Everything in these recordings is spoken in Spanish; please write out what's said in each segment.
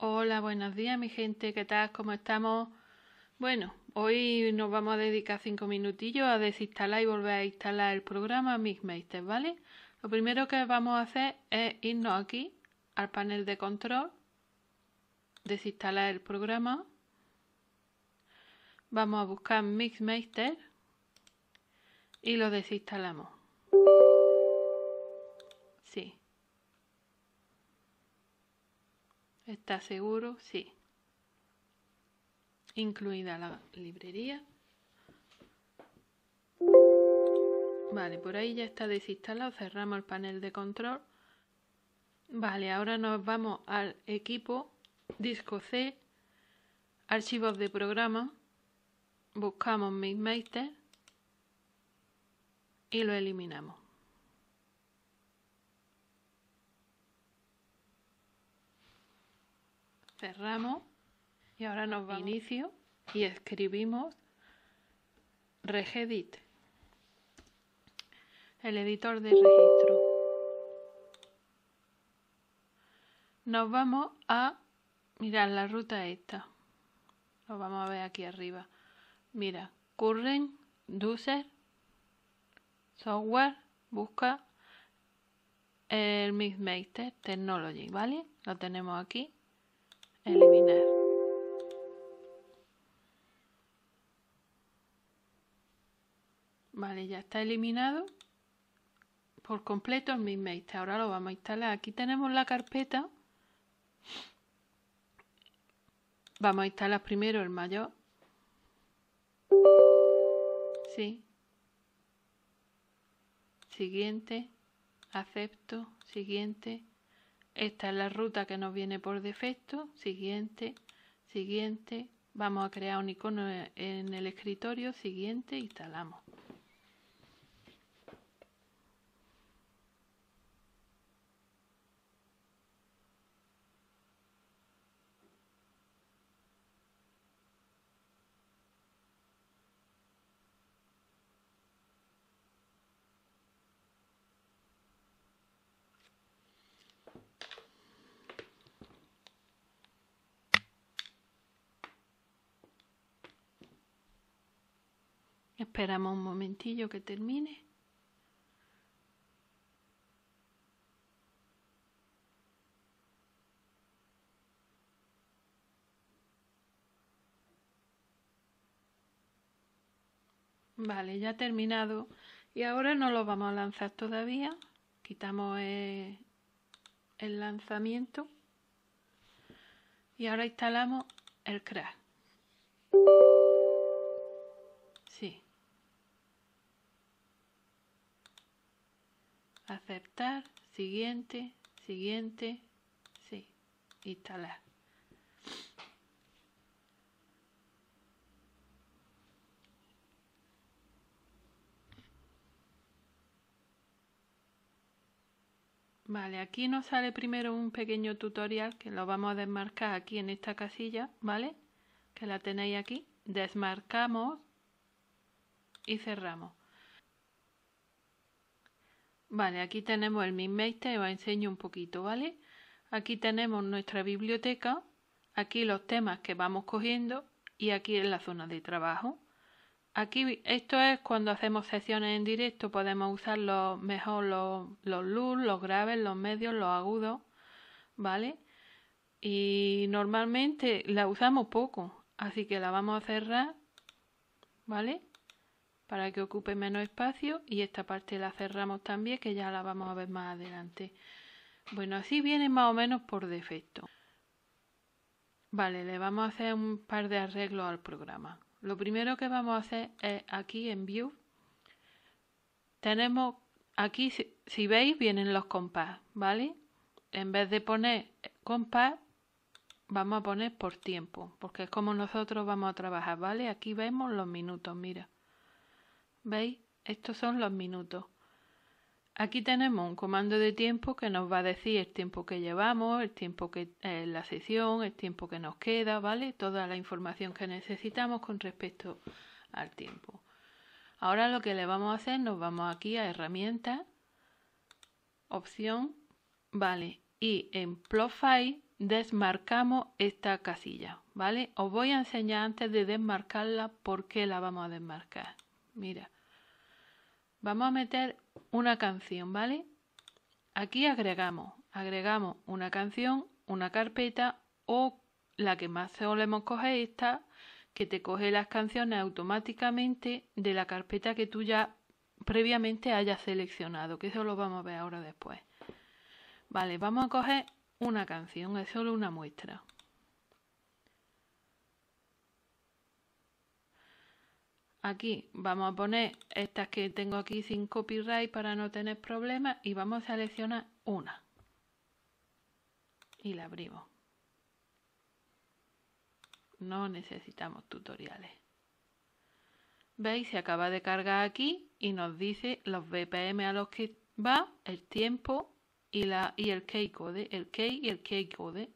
Hola, buenos días mi gente, ¿qué tal? ¿Cómo estamos? Bueno, hoy nos vamos a dedicar cinco minutillos a desinstalar y volver a instalar el programa Mixmaster, ¿vale? Lo primero que vamos a hacer es irnos aquí al panel de control, desinstalar el programa, vamos a buscar Mixmaster y lo desinstalamos. ¿Está seguro? Sí. Incluida la librería. Vale, por ahí ya está desinstalado. Cerramos el panel de control. Vale, ahora nos vamos al equipo, disco C, archivos de programa, buscamos Mid-Master y lo eliminamos. cerramos y ahora nos vamos a inicio y escribimos regedit el editor de registro nos vamos a mirar la ruta esta lo vamos a ver aquí arriba mira current user software busca el mixmaster technology vale lo tenemos aquí eliminar. Vale, ya está eliminado por completo el MidMate. Ahora lo vamos a instalar. Aquí tenemos la carpeta. Vamos a instalar primero el mayor. Sí. Siguiente. Acepto. Siguiente. Esta es la ruta que nos viene por defecto. Siguiente, siguiente. Vamos a crear un icono en el escritorio. Siguiente, instalamos. Esperamos un momentillo que termine. Vale, ya ha terminado. Y ahora no lo vamos a lanzar todavía. Quitamos el, lanzamiento. Y ahora instalamos el crash. aceptar, siguiente, siguiente, sí, instalar. Vale, aquí nos sale primero un pequeño tutorial que lo vamos a desmarcar aquí en esta casilla, ¿vale? Que la tenéis aquí. Desmarcamos y cerramos. Vale, aquí tenemos el y os enseño un poquito, ¿vale? Aquí tenemos nuestra biblioteca, aquí los temas que vamos cogiendo y aquí en la zona de trabajo. Aquí esto es cuando hacemos sesiones en directo, podemos usar mejor los, los luz, los graves, los medios, los agudos, ¿vale? Y normalmente la usamos poco, así que la vamos a cerrar, ¿vale? para que ocupe menos espacio y esta parte la cerramos también que ya la vamos a ver más adelante. Bueno, así viene más o menos por defecto. Vale, le vamos a hacer un par de arreglos al programa. Lo primero que vamos a hacer es aquí en View. Tenemos aquí, si, si veis, vienen los compás, ¿vale? En vez de poner compás, vamos a poner por tiempo, porque es como nosotros vamos a trabajar, ¿vale? Aquí vemos los minutos, mira. ¿Veis? Estos son los minutos. Aquí tenemos un comando de tiempo que nos va a decir el tiempo que llevamos, el tiempo que eh, la sesión, el tiempo que nos queda, ¿vale? Toda la información que necesitamos con respecto al tiempo. Ahora lo que le vamos a hacer, nos vamos aquí a herramientas, opción, ¿vale? Y en plot desmarcamos esta casilla, ¿vale? Os voy a enseñar antes de desmarcarla por qué la vamos a desmarcar. Mira. Vamos a meter una canción, ¿vale? Aquí agregamos, agregamos una canción, una carpeta o la que más solemos coger esta, que te coge las canciones automáticamente de la carpeta que tú ya previamente hayas seleccionado, que eso lo vamos a ver ahora después. Vale, vamos a coger una canción, es solo una muestra. aquí vamos a poner estas que tengo aquí sin copyright para no tener problemas y vamos a seleccionar una y la abrimos no necesitamos tutoriales veis se acaba de cargar aquí y nos dice los BPM a los que va el tiempo y, la, y el key code el key y el key code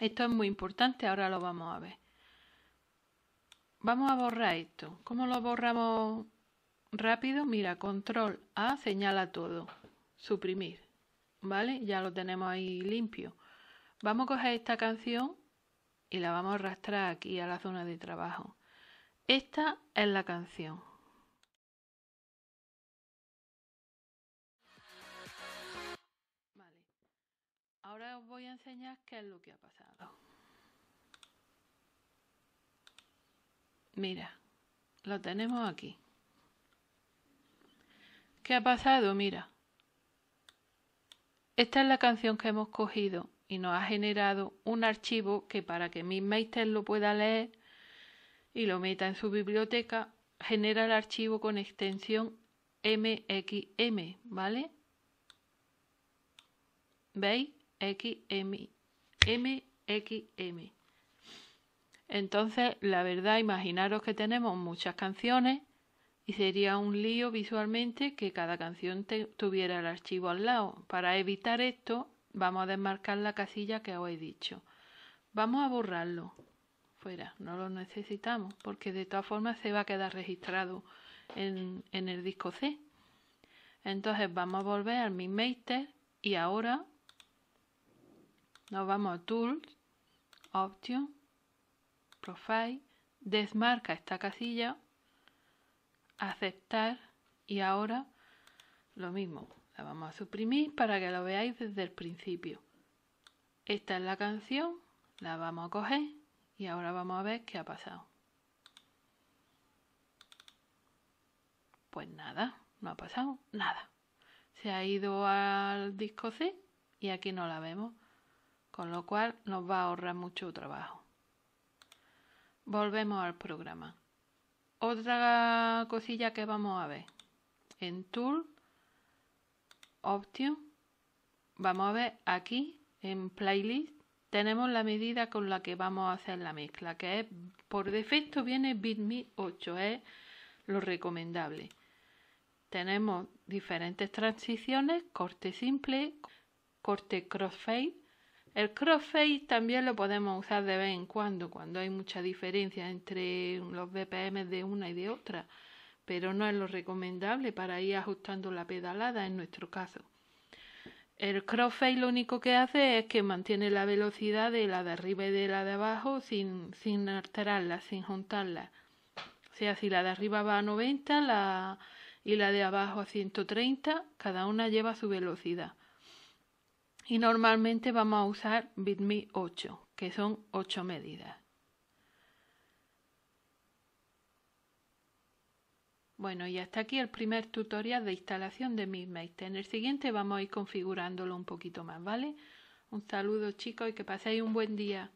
esto es muy importante ahora lo vamos a ver Vamos a borrar esto. ¿Cómo lo borramos rápido? Mira, control A, señala todo. Suprimir. ¿Vale? Ya lo tenemos ahí limpio. Vamos a coger esta canción y la vamos a arrastrar aquí a la zona de trabajo. Esta es la canción. Ahora os voy a enseñar qué es lo que ha pasado. Mira, lo tenemos aquí. ¿Qué ha pasado? Mira. Esta es la canción que hemos cogido y nos ha generado un archivo que para que Meister lo pueda leer y lo meta en su biblioteca, genera el archivo con extensión MXM, ¿vale? ¿Veis? XM, MXM. Entonces, la verdad, imaginaros que tenemos muchas canciones y sería un lío visualmente que cada canción tuviera el archivo al lado. Para evitar esto, vamos a desmarcar la casilla que os he dicho. Vamos a borrarlo. Fuera, no lo necesitamos porque de todas formas se va a quedar registrado en, el disco C. Entonces vamos a volver al Master y ahora nos vamos a Tools, Options. Profile, desmarca esta casilla, aceptar y ahora lo mismo. La vamos a suprimir para que lo veáis desde el principio. Esta es la canción, la vamos a coger y ahora vamos a ver qué ha pasado. Pues nada, no ha pasado nada. Se ha ido al disco C y aquí no la vemos, con lo cual nos va a ahorrar mucho trabajo. Volvemos al programa. Otra cosilla que vamos a ver. En Tool, Option, vamos a ver aquí en Playlist, tenemos la medida con la que vamos a hacer la mezcla, que por defecto viene BitMe 8, es lo recomendable. Tenemos diferentes transiciones, corte simple, corte crossfade, el crossface también lo podemos usar de vez en cuando, cuando hay mucha diferencia entre los BPM de una y de otra, pero no es lo recomendable para ir ajustando la pedalada en nuestro caso. El crossfade lo único que hace es que mantiene la velocidad de la de arriba y de la de abajo sin, alterarla, sin juntarla. O sea, si la de arriba va a 90 la, y la de abajo a 130, cada una lleva su velocidad y normalmente vamos a usar BitMe 8, que son 8 medidas. Bueno, y hasta aquí el primer tutorial de instalación de MidMate. En el siguiente vamos a ir configurándolo un poquito más, ¿vale? Un saludo chicos y que paséis un buen día.